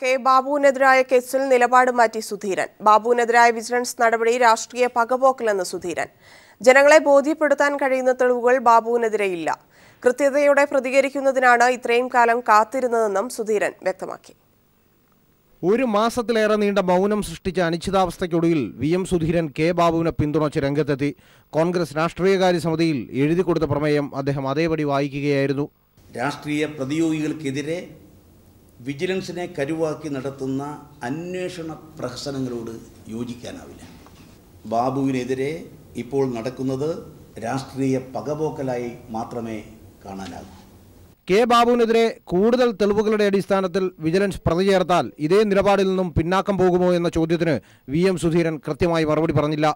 K ബാബുവിനെതിരായ കേസിൽ നിലപാട് മാറ്റി സുധീരൻ ബാബുവിനെതിരായ വിജിലൻസ് നടപടി രാഷ്ട്രീയ പകപോക്കലെന്ന് സുധീരൻ ജനങ്ങളെ ബോധ്യപ്പെടുത്താൻ കഴിയുന്ന തെളിവുകൾ ബാബുവിനെതിരെയില്ല കൃത്യതയോടെ പ്രതികരിക്കുന്നതിനാണ് ഇത്രയും കാലം കാത്തിരുന്നതെന്നും സുധീരൻ വ്യക്തമാക്കി ഒരു മാസത്തിലേറെ നീണ്ട മൗനം സൃഷ്ടിച്ച അനിശ്ചിതാവസ്ഥയ്ക്കൊടുവിൽ വി എം സുധീരൻ കെ ബാബുവിനെ പിന്തുണച്ച് രംഗത്തെത്തി കോൺഗ്രസ് രാഷ്ട്രീയകാര്യ സമിതിയിൽ എഴുതി കൊടുത്ത പ്രമേയം അദ്ദേഹം അതേപടി വായിക്കുകയായിരുന്നു രാഷ്ട്രീയ പ്രതിയോഗികൾക്കെതിരെ വിജിലൻസിനെ കരുവാക്കി നടത്തുന്ന അന്വേഷണ പ്രഹസനങ്ങളോട് യോജിക്കാനാവില്ല ബാബുവിനെതിരെ ഇപ്പോൾ നടക്കുന്നത് രാഷ്ട്രീയ പകപോക്കലായി മാത്രമേ കാണാനാകൂ കെ ബാബുവിനെതിരെ കൂടുതൽ തെളിവുകളുടെ അടിസ്ഥാനത്തിൽ വിജിലൻസ് പ്രതി ചേർത്താൽ ഇതേ നിലപാടിൽ നിന്നും പിന്നാക്കം പോകുമോ എന്ന ചോദ്യത്തിന് വി എം സുധീരൻ കൃത്യമായി മറുപടി പറഞ്ഞില്ല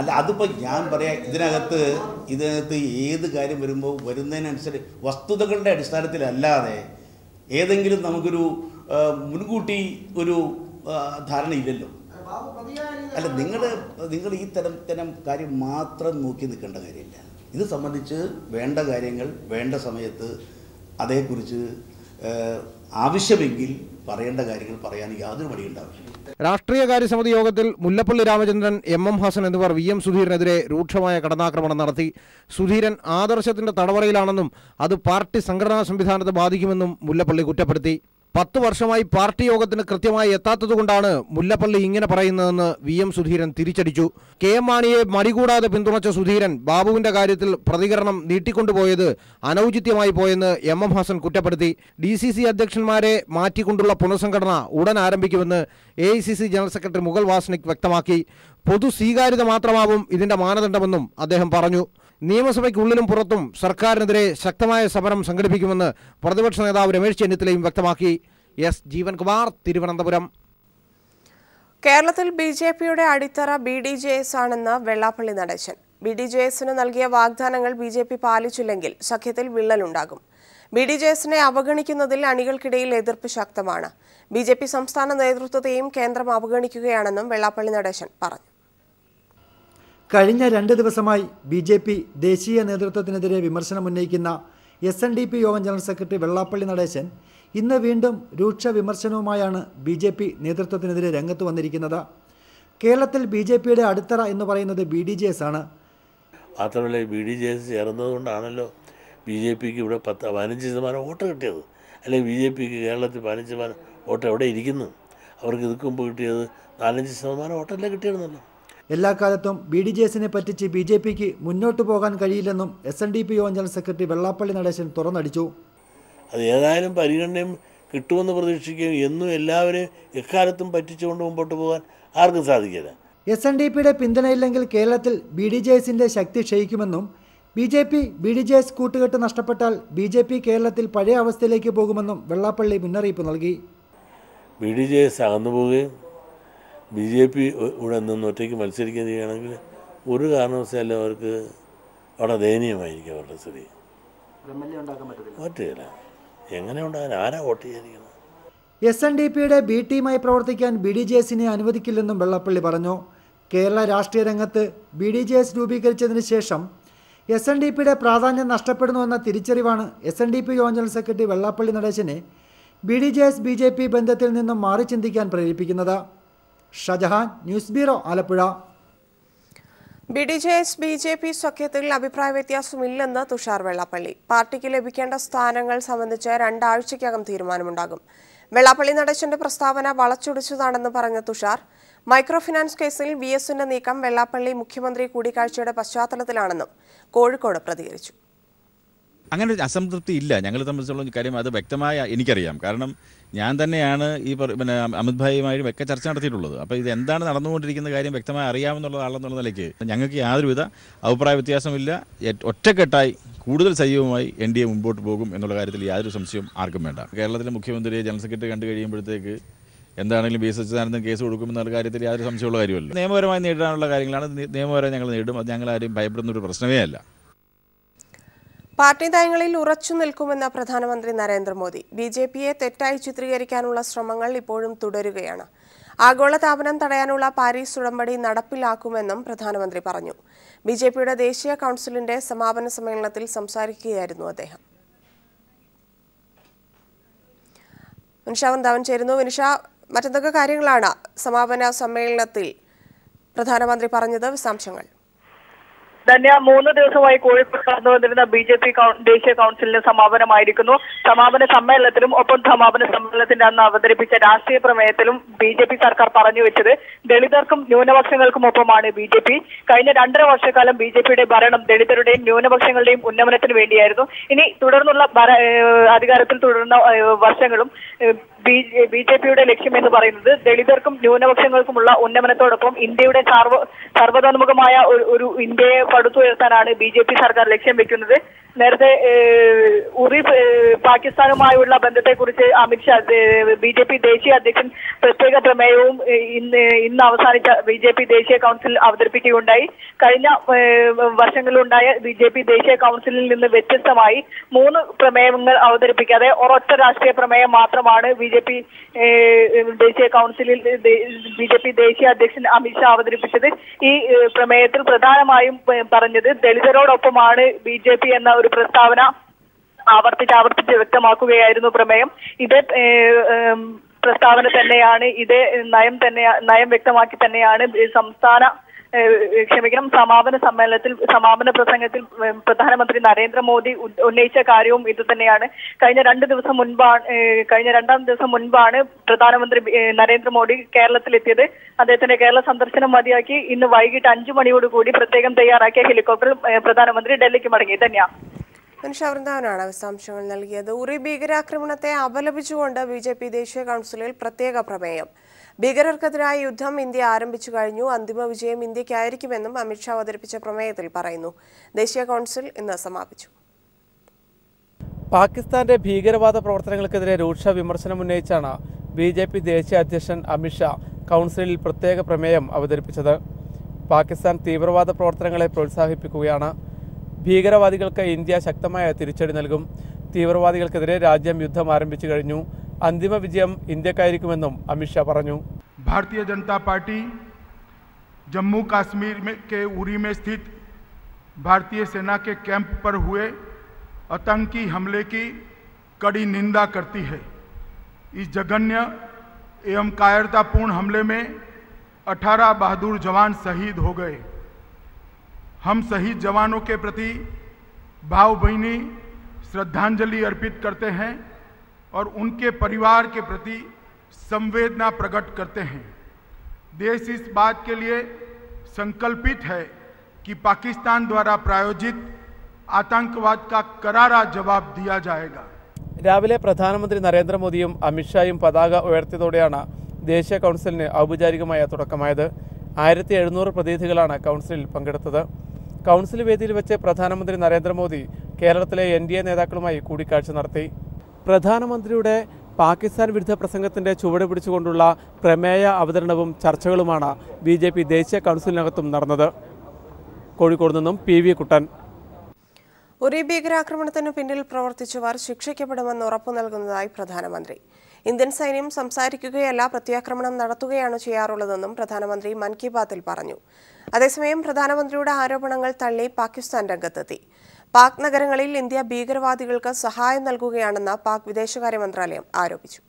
അല്ല അതിപ്പോൾ ഞാൻ പറയാം ഇതിനകത്ത് ഇതിനകത്ത് ഏത് കാര്യം വരുമ്പോൾ വരുന്നതിനനുസരിച്ച് വസ്തുതകളുടെ അടിസ്ഥാനത്തിലല്ലാതെ ഏതെങ്കിലും നമുക്കൊരു മുൻകൂട്ടി ഒരു ധാരണയില്ലല്ലോ അല്ല നിങ്ങൾ നിങ്ങൾ ഈ തരം തരം കാര്യം മാത്രം നോക്കി നിൽക്കേണ്ട കാര്യമില്ല ഇത് സംബന്ധിച്ച് വേണ്ട കാര്യങ്ങൾ വേണ്ട സമയത്ത് അതേക്കുറിച്ച് ആവശ്യമെങ്കിൽ പറയേണ്ട കാര്യങ്ങൾ പറയാൻ യാതൊരു മടിയുണ്ടാവില്ല രാഷ്ട്രീയകാര്യ സമിതി യോഗത്തിൽ മുല്ലപ്പള്ളി രാമചന്ദ്രൻ എം എം ഹസൻ എന്നിവർ വി എം സുധീരനെതിരെ രൂക്ഷമായ കടന്നാക്രമണം നടത്തി സുധീരൻ ആദർശത്തിന്റെ തടവറയിലാണെന്നും അത് പാർട്ടി സംഘടനാ സംവിധാനത്തെ ബാധിക്കുമെന്നും മുല്ലപ്പള്ളി കുറ്റപ്പെടുത്തി പത്ത് വർഷമായി പാർട്ടി യോഗത്തിന് കൃത്യമായി എത്താത്തതുകൊണ്ടാണ് മുല്ലപ്പള്ളി ഇങ്ങനെ പറയുന്നതെന്ന് വി എം സുധീരൻ തിരിച്ചടിച്ചു കെ എം മാണിയെ മടികൂടാതെ പിന്തുണച്ച സുധീരൻ ബാബുവിന്റെ കാര്യത്തിൽ പ്രതികരണം നീട്ടിക്കൊണ്ടുപോയത് അനൌചിത്യമായി പോയെന്ന് എം എം ഹസൻ കുറ്റപ്പെടുത്തി ഡി സി സി അധ്യക്ഷന്മാരെ മാറ്റിക്കൊണ്ടുള്ള പുനഃസംഘടന ഉടൻ ആരംഭിക്കുമെന്ന് A I C C general secretary Mukul Wasnik വ്യക്തമാക്കി പൊതു സ്വീകാര്യത മാത്രമാവും ഇതിന്റെ മാനദണ്ഡമെന്നും അദ്ദേഹം പറഞ്ഞു നിയമസഭയ്ക്കുള്ളിലും പുറത്തും സർക്കാരിനെതിരെ ശക്തമായ സമരം സംഘടിപ്പിക്കുമെന്ന് പ്രതിപക്ഷ നേതാവ് രമേശ് ചെന്നിത്തലയും വ്യക്തമാക്കി എസ് ജീവൻകുമാർ തിരുവനന്തപുരം കേരളത്തിൽ ബി ജെ പിയുടെ അടിത്തറ ബി ഡി ജെ എസ് ആണെന്ന് Vellappally Natesan B D J എസിന് നൽകിയ വാഗ്ദാനങ്ങൾ ബി ജെ പി പാലിച്ചില്ലെങ്കിൽ സഖ്യത്തിൽ വിള്ളലുണ്ടാകും ബി ഡി ജെ എസിനെ അവഗണിക്കുന്നതിൽ അണികൾക്കിടയിൽ എതിർപ്പ് ശക്തമാണ് ബി ജെ പി സംസ്ഥാന നേതൃത്വത്തെയും കേന്ദ്രം അവഗണിക്കുകയാണെന്നും വെള്ളാപ്പള്ളി നടേശൻ പറഞ്ഞു കഴിഞ്ഞ രണ്ട് ദിവസമായി ബി ജെ പി ദേശീയ നേതൃത്വത്തിനെതിരെ വിമർശനം ഉന്നയിക്കുന്ന എസ് എൻ ഡി പി യോഗം ജനറൽ സെക്രട്ടറി വെള്ളാപ്പള്ളി നടേശൻ ഇന്ന് വീണ്ടും രൂക്ഷ വിമർശനവുമായാണ് ബി ജെ പി നേതൃത്വത്തിനെതിരെ രംഗത്ത് വന്നിരിക്കുന്നത് കേരളത്തിൽ ബി ജെ പിയുടെ അടിത്തറ എന്ന് പറയുന്നത് ബി ഡി ജെ എസ് ആണ് മാത്രമല്ല ബി ഡി ജെ എസ് ചേർന്നതുകൊണ്ടാണല്ലോ ബി ജെ പിക്ക് ഇവിടെ പത്ത് പതിനഞ്ച് ശതമാനം വോട്ട് കിട്ടിയത് അല്ലെങ്കിൽ ബി ജെ പിക്ക് കേരളത്തിൽ പതിനഞ്ച് ശതമാനം വോട്ട് എവിടെ ഇരിക്കുന്നു അവർക്ക് ഇതുക്കുമ്പോൾ കിട്ടിയത് നാലഞ്ച് ശതമാനം വോട്ടല്ലേ കിട്ടിയിരുന്നല്ലോ എല്ലാ കാലത്തും ബി ഡി ജെ എസിനെ പറ്റിച്ച് ബി ജെ പിക്ക് മുന്നോട്ട് പോകാൻ കഴിയില്ലെന്നും എസ് എൻ ഡി പി യോഗം ജനറൽ സെക്രട്ടറി വെള്ളാപ്പള്ളി നടേശൻ തുറന്നടിച്ചു അത് ഏതായാലും പരിഗണനയും കിട്ടുമെന്ന് പ്രതീക്ഷിക്കുകയും എന്നും എല്ലാവരെയും എക്കാലത്തും പറ്റിച്ചുകൊണ്ട് മുമ്പോട്ട് പോകാൻ ആർക്കും സാധിക്കില്ല എസ് എൻ ഡി പിയുടെ പിന്തുണയില്ലെങ്കിൽ കേരളത്തിൽ ബി ഡി ജെ ശക്തി ക്ഷയിക്കുമെന്നും B J P B D J S കൂട്ടുകെട്ട് നഷ്ടപ്പെട്ടാൽ ബി ജെ പി കേരളത്തിൽ പഴയ അവസ്ഥയിലേക്ക് പോകുമെന്നും വെള്ളാപ്പള്ളി മുന്നറിയിപ്പ് നൽകി ബി ഡി ജെ എസ് അകന്നു പോവുകയും ബി ജെ പി ഇവിടെ നിന്ന് ഒറ്റയ്ക്ക് മത്സരിക്കുകയും ചെയ്യുകയാണെങ്കിൽ ഒരു കാരണവശാലും അവർക്ക് അവിടെ ദയനീയമായിരിക്കും അവരുടെ സ്ഥിതി പറ്റില്ല എങ്ങനെ ഉണ്ടാകാൻ ആരാ വോട്ട് ചെയ്യാതിരിക്കുന്നത് എസ് എൻ ഡി പിയുടെ ബി ടീമായി പ്രവർത്തിക്കാൻ ബി ഡി ജെ എസിനെ അനുവദിക്കില്ലെന്നും വെള്ളപ്പള്ളി പറഞ്ഞു കേരള രാഷ്ട്രീയ രംഗത്ത് ബി ഡി ജെ എസ് രൂപീകരിച്ചതിന് ശേഷം എസ് എൻ ഡി പിയുടെ പ്രാധാന്യം നഷ്ടപ്പെടുന്നുവെന്ന തിരിച്ചറിവാണ് S N D P general secretary Vellappally നടേശനെ B D J S B J P ബന്ധത്തിൽ നിന്നും മാറി ചിന്തിക്കാൻ പ്രേരിപ്പിക്കുന്നത് Shajahan news bureau Alappuzha B D J S B J P സഖ്യത്തിൽ അഭിപ്രായ വ്യത്യാസമില്ലെന്ന് തുഷാർ വെള്ളാപ്പള്ളി പാർട്ടിക്ക് ലഭിക്കേണ്ട സ്ഥാനങ്ങൾ സംബന്ധിച്ച് രണ്ടാഴ്ചയ്ക്കകം തീരുമാനമുണ്ടാകും വെള്ളാപ്പള്ളി നടേശന്റെ പ്രസ്താവന വളച്ചൊടിച്ചതാണെന്ന് പറഞ്ഞ തുഷാർ മൈക്രോ ഫിനാൻസ് കേസിൽ വി എസിന്റെ നീക്കം വെള്ളാപ്പള്ളി മുഖ്യമന്ത്രി കൂടിക്കാഴ്ചയുടെ പശ്ചാത്തലത്തിലാണെന്നും കോഴിക്കോട് പ്രതികരിച്ചു അങ്ങനെ ഒരു അസംതൃപ്തി ഇല്ല ഞങ്ങൾ സംബന്ധിച്ചുള്ള കാര്യം അത് വ്യക്തമായ എനിക്കറിയാം കാരണം ഞാൻ തന്നെയാണ് ഈ പിന്നെ അമിത് ഭായിയുമായും ഒക്കെ ചർച്ച നടത്തിയിട്ടുള്ളത് അപ്പോൾ ഇത് എന്താണ് നടന്നുകൊണ്ടിരിക്കുന്ന കാര്യം വ്യക്തമായി അറിയാമെന്നുള്ള ആളെന്നുള്ള നിലയ്ക്ക് ഞങ്ങൾക്ക് യാതൊരുവിധ അഭിപ്രായ വ്യത്യാസമില്ല ഒറ്റക്കെട്ടായി കൂടുതൽ സജീവമായി എൻ ഡി എ മുമ്പോട്ട് പോകും എന്നുള്ള കാര്യത്തിൽ യാതൊരു സംശയവും ആർക്കും വേണ്ട കേരളത്തിലെ മുഖ്യമന്ത്രിയെ ജനറൽ സെക്രട്ടറി കണ്ടു കഴിയുമ്പോഴത്തേക്ക് എന്താണെങ്കിലും ബി എസ് സച്ചിദാനന്ദൻ കേസ് കൊടുക്കുമെന്നുള്ള കാര്യത്തിൽ യാതൊരു സംശയമുള്ള കാര്യമല്ല നിയമപരമായി നേരിടാനുള്ള കാര്യങ്ങളാണ് നിയമപരമായി ഞങ്ങൾ നേരിടും അത് ഞങ്ങൾ ആരും ഭയപ്പെടുന്ന ഒരു പ്രശ്നമേ അല്ല പാർട്ടി നയങ്ങളിൽ ഉറച്ചു നിൽക്കുമെന്ന പ്രധാനമന്ത്രി നരേന്ദ്രമോദി ബി ജെ പിയെ തെറ്റായി ചിത്രീകരിക്കാനുള്ള ശ്രമങ്ങൾ ഇപ്പോഴും തുടരുകയാണ് ആഗോളതാപനം തടയാനുള്ള പാരീസ് ഉടമ്പടി നടപ്പിലാക്കുമെന്നും പ്രധാനമന്ത്രി പറഞ്ഞു ബി ജെ പിയുടെ ദേശീയ കൗൺസിലിന്റെ സമാപന സമ്മേളനത്തിൽ സംസാരിക്കുകയായിരുന്നു അദ്ദേഹം മറ്റെന്തൊക്കെ കാര്യങ്ങളാണ് സമാപന സമ്മേളനത്തിൽ പ്രധാനമന്ത്രി പറഞ്ഞത് വിശദാംശങ്ങൾ ധന്യ മൂന്ന് ദിവസമായി കോഴിക്കോട് കടന്നു വന്നിരുന്ന ബി ജെ പി ദേശീയ കൗൺസിലിന് സമാപനമായിരിക്കുന്നു സമാപന സമ്മേളനത്തിലും ഒപ്പം സമാപന സമ്മേളനത്തിന്റെ അന്ന് അവതരിപ്പിച്ച രാഷ്ട്രീയ പ്രമേയത്തിലും ബി ജെ പി സർക്കാർ പറഞ്ഞു വെച്ചത് ദളിതർക്കും ന്യൂനപക്ഷങ്ങൾക്കും ഒപ്പമാണ് ബി ജെ പി കഴിഞ്ഞ രണ്ടര വർഷക്കാലം ബി ജെ പിയുടെ ഭരണം ദളിതരുടെയും ന്യൂനപക്ഷങ്ങളുടെയും ഉന്നമനത്തിന് വേണ്ടിയായിരുന്നു ഇനി തുടർന്നുള്ള അധികാരത്തിൽ തുടരുന്ന വർഷങ്ങളും ബി ജെ പിയുടെ ലക്ഷ്യം എന്ന് പറയുന്നത് ദളിതർക്കും ന്യൂനപക്ഷങ്ങൾക്കുമുള്ള ഉന്നമനത്തോടൊപ്പം ഇന്ത്യയുടെ സർവ സർവതോന്മുഖമായ ഒരു ഇന്ത്യയെ പടുത്തുയർത്താനാണ് ബി ജെ പി സർക്കാർ ലക്ഷ്യം വെക്കുന്നത് നേരത്തെ ഉറി പാകിസ്ഥാനുമായുള്ള ബന്ധത്തെക്കുറിച്ച് അമിത്ഷാ ബി ജെ പി ദേശീയ അധ്യക്ഷൻ പ്രത്യേക പ്രമേയവും ഇന്ന് ഇന്ന് അവസാനിച്ച ബി ജെ പി ദേശീയ കൗൺസിൽ അവതരിപ്പിക്കുകയുണ്ടായി കഴിഞ്ഞ വർഷങ്ങളിലുണ്ടായ ബി ജെ പി ദേശീയ കൗൺസിലിൽ നിന്ന് വ്യത്യസ്തമായി മൂന്ന് പ്രമേയങ്ങൾ അവതരിപ്പിക്കാതെ ഒരൊറ്റ രാഷ്ട്രീയ പ്രമേയം മാത്രമാണ് ബി ബിജെപി ദേശീയ കൗൺസിലിൽ ബിജെപി ദേശീയ അധ്യക്ഷൻ അമിത്ഷാ അവതരിപ്പിച്ചത് ഈ പ്രമേയത്തിൽ പ്രധാനമായും പറഞ്ഞത് ദളിതരോടൊപ്പമാണ് ബി ജെ പി എന്ന ഒരു പ്രസ്താവന ആവർത്തിച്ച് ആവർത്തിച്ച് വ്യക്തമാക്കുകയായിരുന്നു പ്രമേയം ഇത് പ്രസ്താവന തന്നെയാണ് ഇതേ നയം തന്നെ നയം വ്യക്തമാക്കി തന്നെയാണ് സംസ്ഥാന ക്ഷമിക്കണം സമാപന സമ്മേളനത്തിൽ സമാപന പ്രസംഗത്തിൽ പ്രധാനമന്ത്രി നരേന്ദ്രമോദി ഉന്നയിച്ച കാര്യവും ഇത് തന്നെയാണ് കഴിഞ്ഞ രണ്ട് ദിവസം മുൻപാണ് കഴിഞ്ഞ രണ്ടാം ദിവസം മുൻപാണ് പ്രധാനമന്ത്രി നരേന്ദ്രമോദി കേരളത്തിലെത്തിയത് അദ്ദേഹത്തിന്റെ കേരള സന്ദർശനം മതിയാക്കി ഇന്ന് വൈകിട്ട് അഞ്ചു കൂടി പ്രത്യേകം തയ്യാറാക്കിയ ഹെലികോപ്റ്റർ പ്രധാനമന്ത്രി ഡൽഹിക്ക് മടങ്ങി തന്നെയാ മനുഷ്യവൃന്ദാവനാണ് വിശദാംശങ്ങൾ നൽകിയത് ഉറി ഭീകരാക്രമണത്തെ അപലപിച്ചുകൊണ്ട് ബി ജെ പി ദേശീയ കൗൺസിലിൽ പ്രത്യേക പ്രമേയം ഭീകരർക്കെതിരായ യുദ്ധം ഇന്ത്യ ആരംഭിച്ചു കഴിഞ്ഞു അന്തിമ വിജയം ഇന്ത്യക്കായിരിക്കുമെന്നും അമിത്ഷാ അവതരിപ്പിച്ച പ്രമേയത്തിൽ പറയുന്നു ദേശീയ കൗൺസിൽ ഇന്ന് സമാപിച്ചു പാകിസ്ഥാന്റെ ഭീകരവാദ പ്രവർത്തനങ്ങൾക്കെതിരെ രൂക്ഷ വിമർശനം ഉന്നയിച്ചാണ് ബി ജെ പി ദേശീയ അധ്യക്ഷൻ അമിത്ഷാ കൗൺസിലിൽ പ്രത്യേക പ്രമേയം അവതരിപ്പിച്ചത് പാകിസ്ഥാൻ തീവ്രവാദ പ്രവർത്തനങ്ങളെ പ്രോത്സാഹിപ്പിക്കുകയാണ് ഭീകരവാദികൾക്ക് ഇന്ത്യ ശക്തമായ തിരിച്ചടി നൽകും തീവ്രവാദികൾക്കെതിരെ രാജ്യം യുദ്ധം ആരംഭിച്ചു കഴിഞ്ഞു अंतिम विजय ഇന്ത്യക്കായിരിക്കുമെന്നും അമിത്ഷാ शाह भारतीय जनता पार्टी जम्मू काश्मीर में के उरी में स्थित भारतीय सेना के कैंप पर हुए आतंकी हमले की कड़ी निंदा करती है इस जघन्य एवं कायरतापूर्ण हमले में 18 बहादुर जवान शहीद हो गए हम शहीद जवानों के प्रति भाव बहनी श्रद्धांजलि अर्पित करते हैं और उनके परिवार के प्रति संवेदना प्रकट करते हैं देश इस बात के लिए संकल्पित है कि पाकिस्तान द्वारा प्रायोजित आतंकवाद का करारा जवाब दिया जाएगा രാവിലെ പ്രധാനമന്ത്രി നരേന്ദ്രമോദിയും അമിത്ഷായും പതാക ഉയർത്തിയതോടെയാണ് ദേശീയ കൗൺസിലിന് ഔപചാരികമായ തുടക്കമായത് ആയിരത്തി എഴുന്നൂറ് പ്രതിനിധികളാണ് കൗൺസിലിൽ പങ്കെടുത്തത് കൗൺസിൽ വേദിയിൽ വെച്ച് പ്രധാനമന്ത്രി നരേന്ദ്രമോദി കേരളത്തിലെ എൻ ഡി എ നേതാക്കളുമായി കൂടിക്കാഴ്ച നടത്തി പ്രധാനമന്ത്രിയുടെ പാകിസ്ഥാൻ വിരുദ്ധ പ്രസംഗത്തിൻ്റെ ചുവട് പിടിച്ചുകൊണ്ടുള്ള പ്രമേയ അവതരണവും ചർച്ചകളുമാണ് ബി ജെ പി ദേശീയ കൗൺസിലിനകത്തും നടന്നത് കോഴിക്കോട് നിന്നും പി വി കുട്ടൻ ഒരേ ഭീകരാക്രമണത്തിന് പിന്നിൽ പ്രവർത്തിച്ചവർ ശിക്ഷിക്കപ്പെടുമെന്ന് ഉറപ്പു നൽകുന്നതായി പ്രധാനമന്ത്രി ഇന്ത്യൻ സൈന്യം സംസാരിക്കുകയല്ല പ്രത്യാക്രമണം നടത്തുകയാണ് ചെയ്യാറുള്ളതെന്നും പ്രധാനമന്ത്രി മൻ കി ബാത്തിൽ പറഞ്ഞു അതേസമയം പ്രധാനമന്ത്രിയുടെ ആരോപണങ്ങൾ തള്ളി പാകിസ്ഥാൻ രംഗത്തെത്തി പാക് നഗരങ്ങളിൽ ഇന്ത്യ ഭീകരവാദികൾക്ക് സഹായം നൽകുകയാണെന്ന് പാക് വിദേശകാര്യ മന്ത്രാലയം ആരോപിച്ചു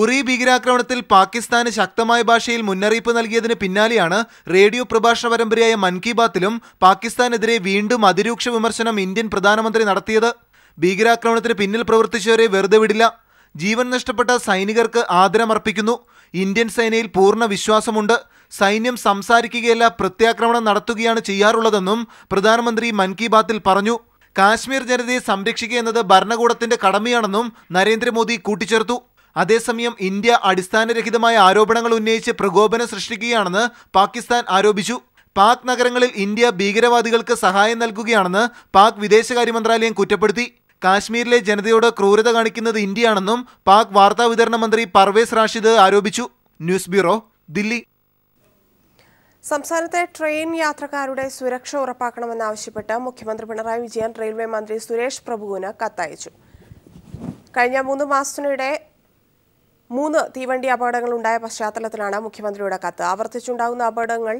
ഉറി ഭീകരാക്രമണത്തിൽ പാകിസ്ഥാന് ശക്തമായ ഭാഷയിൽ മുന്നറിയിപ്പ് നൽകിയതിന് പിന്നാലെയാണ് റേഡിയോ പ്രഭാഷണ പരമ്പരയായ മൻ കി ബാത്തിലും പാകിസ്ഥാനെതിരെ വീണ്ടും അതിരൂക്ഷ വിമർശനം ഇന്ത്യൻ പ്രധാനമന്ത്രി നടത്തിയത് ഭീകരാക്രമണത്തിന് പിന്നിൽ പ്രവർത്തിച്ചവരെ വെറുതെ വിടില്ല ജീവൻ നഷ്ടപ്പെട്ട സൈനികർക്ക് ആദരമർപ്പിക്കുന്നു ഇന്ത്യൻ സേനയിൽ പൂർണ്ണ വിശ്വാസമുണ്ട് സൈന്യം സംസാരിക്കുകയല്ല പ്രത്യാക്രമണം നടത്തുകയാണ് ചെയ്യാറുള്ളതെന്നും പ്രധാനമന്ത്രി മൻ കി ബാത്തിൽ പറഞ്ഞു കാശ്മീർ ജനതയെ സംരക്ഷിക്കുക എന്നത് ഭരണകൂടത്തിന്റെ കടമയാണെന്നും നരേന്ദ്രമോദി കൂട്ടിച്ചേർത്തു അതേസമയം ഇന്ത്യ അടിസ്ഥാനരഹിതമായ ആരോപണങ്ങൾ ഉന്നയിച്ച് പ്രകോപനം സൃഷ്ടിക്കുകയാണെന്ന് പാകിസ്ഥാൻ ആരോപിച്ചു പാക് നഗരങ്ങളിൽ ഇന്ത്യ ഭീകരവാദികൾക്ക് സഹായം നൽകുകയാണെന്ന് പാക് വിദേശകാര്യ മന്ത്രാലയം കുറ്റപ്പെടുത്തി കാശ്മീരിലെ ജനതയോട് ക്രൂരത കാണിക്കുന്നത് ഇന്ത്യയാണെന്നും പാക് വാർത്താവിതരണ മന്ത്രി പർവേസ് റാഷിദ് ആരോപിച്ചു ന്യൂസ് ബ്യൂറോ ദില്ലി സംസ്ഥാനത്തെ ട്രെയിൻ യാത്രക്കാരുടെ സുരക്ഷ ഉറപ്പാക്കണമെന്നാവശ്യപ്പെട്ട് മുഖ്യമന്ത്രി പിണറായി വിജയൻ റെയിൽവേ മന്ത്രി സുരേഷ് പ്രഭുവിന് കത്തയച്ചു കഴിഞ്ഞ മൂന്ന് മാസത്തിനിടെ മൂന്ന് തീവണ്ടി അപകടങ്ങൾ ഉണ്ടായ പശ്ചാത്തലത്തിലാണ് മുഖ്യമന്ത്രിയുടെ കത്ത് ആവർത്തിച്ചുണ്ടാകുന്ന അപകടങ്ങൾ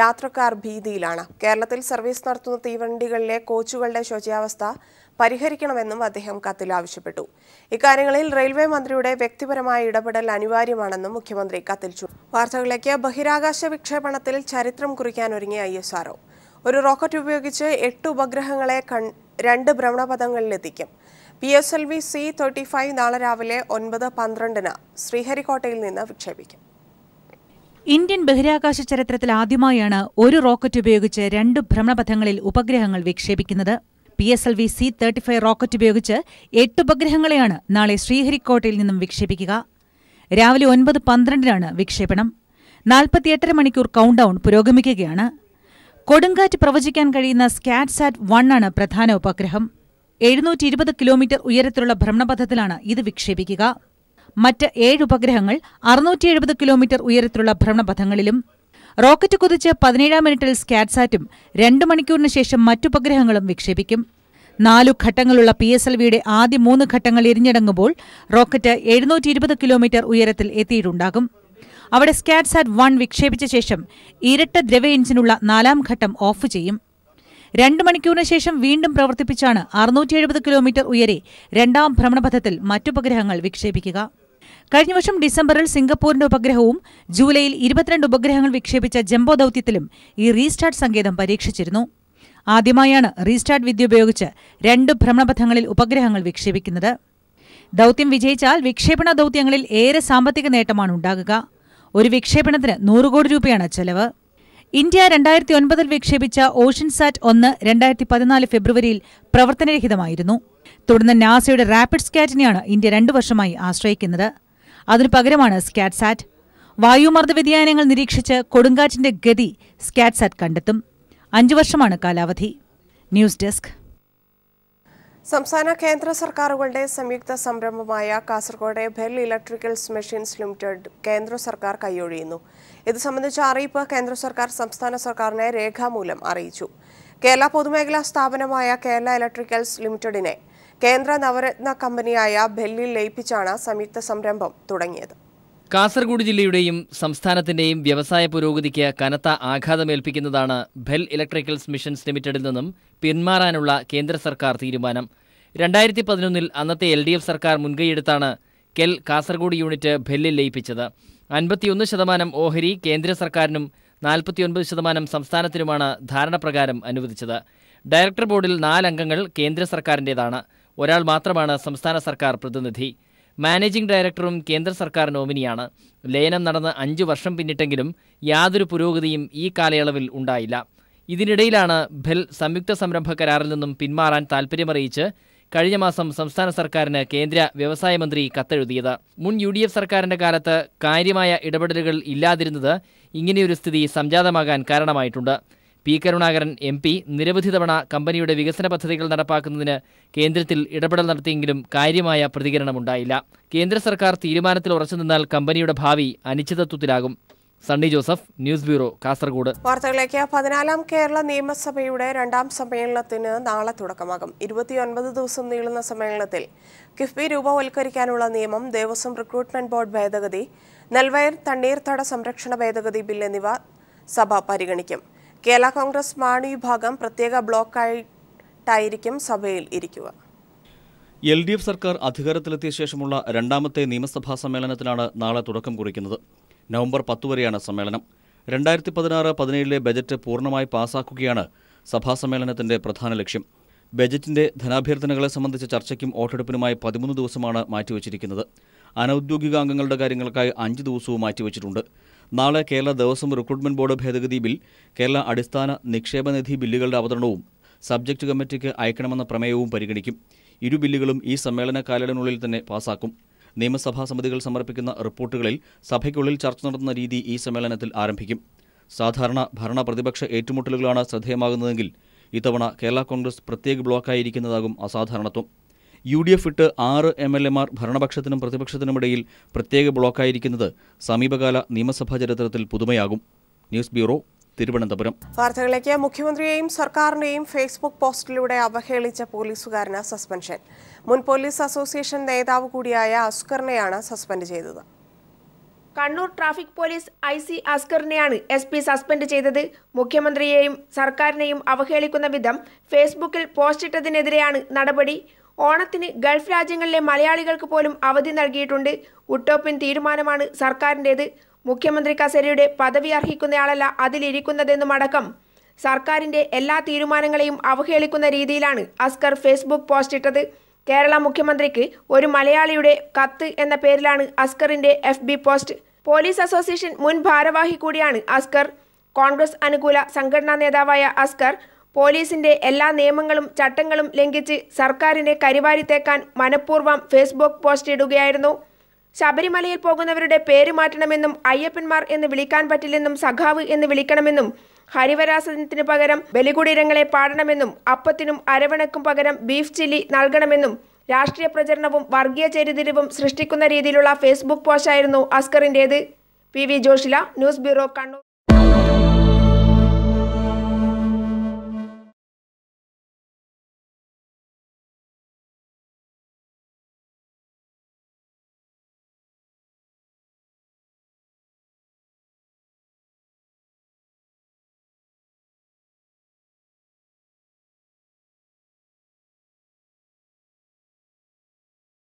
യാത്രക്കാർ ഭീതിയിലാണ് കേരളത്തിൽ സർവീസ് നടത്തുന്ന തീവണ്ടികളിലെ കോച്ചുകളുടെ ശോചയാവസ്ഥ പരിഹരിക്കണമെന്നും അദ്ദേഹം കത്തിൽ ആവശ്യപ്പെട്ടു ഇക്കാര്യങ്ങളിൽ റെയിൽവേ മന്ത്രിയുടെ വ്യക്തിപരമായ ഇടപെടൽ അനിവാര്യമാണെന്നും മുഖ്യമന്ത്രി കത്തിൽ വാർത്തകളിലേക്ക് ബഹിരാകാശ വിക്ഷേപണത്തിൽ ചരിത്രം കുറിക്കാനൊരുങ്ങിയ ഐ എസ് ആർഒ ഒരു റോക്കറ്റ് ഉപയോഗിച്ച് എട്ട് ഉപഗ്രഹങ്ങളെ കൺ രണ്ട് ഭ്രമണപഥങ്ങളിലെത്തിക്കും P S L V C thirty five നാളെ രാവിലെ ഒൻപത് പന്ത്രണ്ടിന് ശ്രീഹരിക്കോട്ടയിൽ നിന്ന് വിക്ഷേപിക്കും ഇന്ത്യൻ ബഹിരാകാശ ചരിത്രത്തിൽ ആദ്യമായാണ് ഒരു റോക്കറ്റ് ഉപയോഗിച്ച് രണ്ട് ഭ്രമണപഥങ്ങളിൽ ഉപഗ്രഹങ്ങൾ വിക്ഷേപിക്കുന്നത് P S L V C thirty five rocket ഉപയോഗിച്ച് എട്ട് ഉപഗ്രഹങ്ങളെയാണ് നാളെ ശ്രീഹരിക്കോട്ടയിൽ നിന്നും വിക്ഷേപിക്കുക രാവിലെ ഒൻപത് പന്ത്രണ്ടിനാണ് വിക്ഷേപണം നാൽപ്പത്തിയെട്ടര മണിക്കൂർ കൗണ്ട് ഡൗൺ പുരോഗമിക്കുകയാണ് കൊടുങ്കാറ്റ് പ്രവചിക്കാൻ കഴിയുന്ന സ്കാറ്റ്സാറ്റ് വൺ ആണ് പ്രധാന ഉപഗ്രഹം എഴുന്നൂറ്റി ഇരുപത് കിലോമീറ്റർ ഉയരത്തിലുള്ള ഭ്രമണപഥത്തിലാണ് ഇത് വിക്ഷേപിക്കുക മറ്റ് ഏഴ് ഉപഗ്രഹങ്ങൾ അറുന്നൂറ്റി എഴുപത് കിലോമീറ്റർ ഉയരത്തിലുള്ള ഭ്രമണപഥങ്ങളിലും റോക്കറ്റ് കുതിച്ച് പതിനേഴാം മിനിറ്റിൽ സ്കാറ്റ്സാറ്റും രണ്ട് മണിക്കൂറിന് ശേഷം മറ്റുപഗ്രഹങ്ങളും വിക്ഷേപിക്കും നാലു ഘട്ടങ്ങളുള്ള പി എസ് എൽ വിയുടെ ആദ്യ മൂന്ന് ഘട്ടങ്ങൾ എരിഞ്ഞടങ്ങുമ്പോൾ റോക്കറ്റ് എഴുന്നൂറ്റി ഇരുപത് കിലോമീറ്റർ ഉയരത്തിൽ എത്തിയിട്ടുണ്ടാകും അവിടെ സ്കാറ്റ്സാറ്റ് വൺ വിക്ഷേപിച്ച ശേഷം ഇരട്ട ദ്രവ എഞ്ചിനുള്ള നാലാം ഘട്ടം ഓഫ് ചെയ്യും രണ്ട് മണിക്കൂറിന് ശേഷം വീണ്ടും പ്രവർത്തിപ്പിച്ചാണ് അറുന്നൂറ്റി എഴുപത് കിലോമീറ്റർ ഉയരെ രണ്ടാം ഭ്രമണപഥത്തിൽ മറ്റുപഗ്രഹങ്ങൾ വിക്ഷേപിക്കുക കഴിഞ്ഞ വർഷം ഡിസംബറിൽ സിംഗപ്പൂരിന്റെ ഉപഗ്രഹവും ജൂലൈയിൽ ഇരുപത്തിരണ്ട് ഉപഗ്രഹങ്ങൾ വിക്ഷേപിച്ച ജംബോ ദൌത്യത്തിലും ഈ റീസ്റ്റാർട്ട് സങ്കേതം പരീക്ഷിച്ചിരുന്നു ആദ്യമായാണ് റീസ്റ്റാർട്ട് വിദ്യ ഉപയോഗിച്ച് രണ്ട് ഭ്രമണപഥങ്ങളിൽ ഉപഗ്രഹങ്ങൾ വിക്ഷേപിക്കുന്നത് ദൗത്യം വിജയിച്ചാൽ വിക്ഷേപണ ദൗത്യങ്ങളിൽ ഏറെ സാമ്പത്തിക നേട്ടമാണ് ഉണ്ടാകുക ഒരു വിക്ഷേപണത്തിന് നൂറ് കോടി രൂപയാണ് ചെലവ് ഇന്ത്യ രണ്ടായിരത്തി ഒൻപതിൽ വിക്ഷേപിച്ച ഓഷ്യൻസാറ്റ് ഒന്ന് രണ്ടായിരത്തി പതിനാല് ഫെബ്രുവരിയിൽ പ്രവർത്തനരഹിതമായിരുന്നു തുടർന്ന് നാസയുടെ റാപ്പിഡ് സ്കാറ്റിനെയാണ് ഇന്ത്യ രണ്ടു വർഷമായി ആശ്രയിക്കുന്നത് അതിനു പകരമാണ് സ്കാറ്റ്സാറ്റ് വായുമർദ്ദ വ്യതിയാനങ്ങൾ നിരീക്ഷിച്ച് കൊടുങ്കാറ്റിന്റെ ഗതി സ്കാറ്റ്സാറ്റ് കണ്ടെത്തും അഞ്ചു വർഷമാണ് കാലാവധി ന്യൂസ് ഡെസ്ക് സംസ്ഥാന കേന്ദ്ര സർക്കാരുകളുടെ സംയുക്ത സംരംഭമായ Kasaragod BHEL electricals machines limited കേന്ദ്ര സർക്കാർ കൈയൊഴിയുന്നു ഇത് സംബന്ധിച്ച അറിയിപ്പ് കേന്ദ്ര സർക്കാർ സംസ്ഥാന സർക്കാരിനെ രേഖാമൂലം അറിയിച്ചു കേരള പൊതുമേഖലാ സ്ഥാപനമായ കേരള ഇലക്ട്രിക്കൽസ് ലിമിറ്റഡിനെ കേന്ദ്ര നവരത്ന കമ്പനിയായ ബെല്ലിൽ ലയിപ്പിച്ചാണ് സംയുക്ത സംരംഭം തുടങ്ങിയത് കാസർഗോഡ് ജില്ലയുടെയും സംസ്ഥാനത്തിന്റെയും വ്യവസായ പുരോഗതിക്ക് കനത്ത ആഘാതമേൽപ്പിക്കുന്നതാണ് ബെൽ ഇലക്ട്രിക്കൽസ് മിഷൻസ് ലിമിറ്റഡിൽ നിന്നും പിന്മാറാനുള്ള കേന്ദ്ര സർക്കാർ തീരുമാനം രണ്ടായിരത്തി പതിനൊന്നിൽ അന്നത്തെ എൽ ഡി എഫ് സർക്കാർ മുൻകൈയെടുത്താണ് കെൽ കാസർഗോഡ് യൂണിറ്റ് ബെല്ലിൽ ലയിപ്പിച്ചത് അൻപത്തിയൊന്ന് ശതമാനം ഓഹരി കേന്ദ്ര സർക്കാരിനും നാൽപ്പത്തിയൊൻപത് ശതമാനം സംസ്ഥാനത്തിനുമാണ് ധാരണപ്രകാരം അനുവദിച്ചത് ഡയറക്ടർ ബോർഡിൽ നാലംഗങ്ങൾ കേന്ദ്ര സർക്കാരിൻ്റേതാണ് ഒരാൾ മാത്രമാണ് സംസ്ഥാന സർക്കാർ പ്രതിനിധി മാനേജിംഗ് ഡയറക്ടറും കേന്ദ്ര സർക്കാർ നോമിനിയാണ് ലയനം നടന്ന് അഞ്ചു വർഷം പിന്നിട്ടെങ്കിലും യാതൊരു പുരോഗതിയും ഈ കാലയളവിൽ ഉണ്ടായില്ല ഇതിനിടയിലാണ് ഭെൽ സംയുക്ത സംരംഭ കരാറിൽ നിന്നും പിന്മാറാൻ താൽപ്പര്യമറിയിച്ച് കഴിഞ്ഞ മാസം സംസ്ഥാന സർക്കാരിന് കേന്ദ്ര വ്യവസായ മന്ത്രി കത്തെഴുതിയത് മുൻ യു ഡി എഫ് സർക്കാരിന്റെ കാലത്ത് കാര്യമായ ഇടപെടലുകൾ ഇല്ലാതിരുന്നത് ഇങ്ങനെയൊരു സ്ഥിതി സംജാതമാകാൻ കാരണമായിട്ടുണ്ട് പി കരുണാകരൻ എം പി നിരവധി തവണ കമ്പനിയുടെ വികസന പദ്ധതികൾ നടപ്പാക്കുന്നതിന് കേന്ദ്രത്തിൽ ഇടപെടൽ നടത്തിയെങ്കിലും കാര്യമായ പ്രതികരണമുണ്ടായില്ല കേന്ദ്ര സർക്കാർ തീരുമാനത്തിൽ ഉറച്ചു നിന്നാൽ കമ്പനിയുടെ ഭാവി അനിശ്ചിതത്വത്തിലാകും സണ്ണി ജോസഫ് ന്യൂസ് ബ്യൂറോ കാസർഗോഡ് വാർത്തകളിലേക്ക് പതിനാലാം കേരള നിയമസഭയുടെ രണ്ടാം സമ്മേളനത്തിന് നാളെ തുടക്കമാകും ഇരുപത്തിയൊൻപത് ദിവസം നീളുന്ന സമ്മേളനത്തിൽ കിഫ്ബി രൂപവൽക്കരിക്കാനുള്ള നിയമം ദേവസ്വം റിക്രൂട്ട്മെന്റ് ബോർഡ് ഭേദഗതി നെൽവയർ തണ്ണീർത്തട സംരക്ഷണ ഭേദഗതി ബിൽ എന്നിവ സഭ പരിഗണിക്കും കേരള കോൺഗ്രസ് മാണി വിഭാഗം പ്രത്യേക ബ്ലോക്കായിട്ടായിരിക്കും സഭയിൽ ഇരിക്കുക എൽ ഡി എഫ് സർക്കാർ അധികാരത്തിലെത്തിയ ശേഷമുള്ള രണ്ടാമത്തെ നിയമസഭാ സമ്മേളനത്തിനാണ് നാളെ തുടക്കം കുറിക്കുന്നത് നവംബർ പത്ത് വരെയാണ് സമ്മേളനം രണ്ടായിരത്തി പതിനാറ് പതിനേഴിലെ ബജറ്റ് പൂർണ്ണമായി പാസാക്കുകയാണ് സഭാ സമ്മേളനത്തിന്റെ പ്രധാന ലക്ഷ്യം ബജറ്റിന്റെ ധനാഭ്യർത്ഥനകളെ സംബന്ധിച്ച ചർച്ചയ്ക്കും വോട്ടെടുപ്പിനുമായി പതിമൂന്ന് ദിവസമാണ് മാറ്റിവച്ചിരിക്കുന്നത് അനൌദ്യോഗിക അംഗങ്ങളുടെ കാര്യങ്ങൾക്കായി അഞ്ച് ദിവസവും മാറ്റിവച്ചിട്ടുണ്ട് നാളെ കേരള ദേവസ്വം റിക്രൂട്ട്മെന്റ് ബോർഡ് ഭേദഗതി ബിൽ കേരള അടിസ്ഥാന നിക്ഷേപനിധി ബില്ലുകളുടെ അവതരണവും സബ്ജക്ട് കമ്മിറ്റിക്ക് അയക്കണമെന്ന പ്രമേയവും പരിഗണിക്കും ഇരു ബില്ലുകളും ഈ സമ്മേളന കാലയളവിനുള്ളിൽ തന്നെ പാസാക്കും നിയമസഭാ സമിതികൾ സമർപ്പിക്കുന്ന റിപ്പോർട്ടുകളിൽ സഭയ്ക്കുള്ളിൽ ചർച്ച നടത്തുന്ന രീതി ഈ സമ്മേളനത്തിൽ ആരംഭിക്കും സാധാരണ ഭരണ പ്രതിപക്ഷ ഏറ്റുമുട്ടലുകളാണ് ശ്രദ്ധേയമാകുന്നതെങ്കിൽ ഇത്തവണ കേരള കോൺഗ്രസ് പ്രത്യേക ബ്ലോക്കായിരിക്കുന്നതാകും അസാധാരണത്വം യു ഡി എഫ് ഇട്ട് ആറ് എം എൽ മാർ ഭരണപക്ഷത്തിനും പ്രതിപക്ഷത്തിനുമിടയിൽ പ്രത്യേക ബ്ലോക്കായിരിക്കുന്നത് സമീപകാല നിയമസഭാ ചരിത്രത്തിൽ പുതുമയാകും ന്യൂസ് ബ്യൂറോ തിരുവനന്തപുരം വാർത്തകളിലേക്ക് മുഖ്യമന്ത്രിയെയും സർക്കാരിനെയും ഫേസ്ബുക്ക് പോസ്റ്റിലൂടെ അവഹേളിച്ച പോലീസുകാരന് സസ്പെൻഷൻ മുൻ പോലീസ് അസോസിയേഷൻ നേതാവ് കൂടിയായ അസ്കറിനെയാണ് സസ്പെൻഡ് ചെയ്തത് Kannur traffic police I C അസ്കറിനെയാണ് എസ് പി സസ്പെൻഡ് ചെയ്തത് മുഖ്യമന്ത്രിയെയും സർക്കാരിനെയും അവഹേളിക്കുന്ന വിധം ഫേസ്ബുക്കിൽ പോസ്റ്റിട്ടതിനെതിരെയാണ് നടപടി ഓണത്തിന് ഗൾഫ് രാജ്യങ്ങളിലെ മലയാളികൾക്ക് പോലും അവധി നൽകിയിട്ടുണ്ട് ഉട്ടോപ്യൻ തീരുമാനമാണ് സർക്കാരിൻ്റെത് മുഖ്യമന്ത്രി കസേരയുടെ പദവി അർഹിക്കുന്നയാളല്ല അതിലിരിക്കുന്നതെന്നും അടക്കം സർക്കാരിൻ്റെ എല്ലാ തീരുമാനങ്ങളെയും അവഹേളിക്കുന്ന രീതിയിലാണ് അസ്കർ ഫേസ്ബുക്ക് പോസ്റ്റ് ഇട്ടത് കേരള മുഖ്യമന്ത്രിക്ക് ഒരു മലയാളിയുടെ കത്ത് എന്ന പേരിലാണ് അസ്കറിൻ്റെ എഫ് പോസ്റ്റ് പോലീസ് അസോസിയേഷൻ മുൻ ഭാരവാഹി കൂടിയാണ് അസ്കർ കോൺഗ്രസ് അനുകൂല സംഘടനാ നേതാവായ അസ്കർ പോലീസിന്റെ എല്ലാ നിയമങ്ങളും ചട്ടങ്ങളും ലംഘിച്ച് സർക്കാരിനെ കരിവാരിത്തേക്കാൻ മനഃപൂർവ്വം ഫേസ്ബുക്ക് പോസ്റ്റ് ഇടുകയായിരുന്നു ശബരിമലയിൽ പോകുന്നവരുടെ പേര് മാറ്റണമെന്നും അയ്യപ്പന്മാർ എന്ന് വിളിക്കാൻ പറ്റില്ലെന്നും സഖാവ് എന്ന് വിളിക്കണമെന്നും ഹരിവരാസനത്തിന് പകരം ബലികുടീരങ്ങളെ പാടണമെന്നും അപ്പത്തിനും അരവണക്കും പകരം ബീഫ് ചില്ലി നൽകണമെന്നും രാഷ്ട്രീയ പ്രചരണവും വർഗീയ ചരിതിരിവും സൃഷ്ടിക്കുന്ന രീതിയിലുള്ള ഫേസ്ബുക്ക് പോസ്റ്റായിരുന്നു അസ്കറിൻ്റേത് P V Joshila news bureau Kannur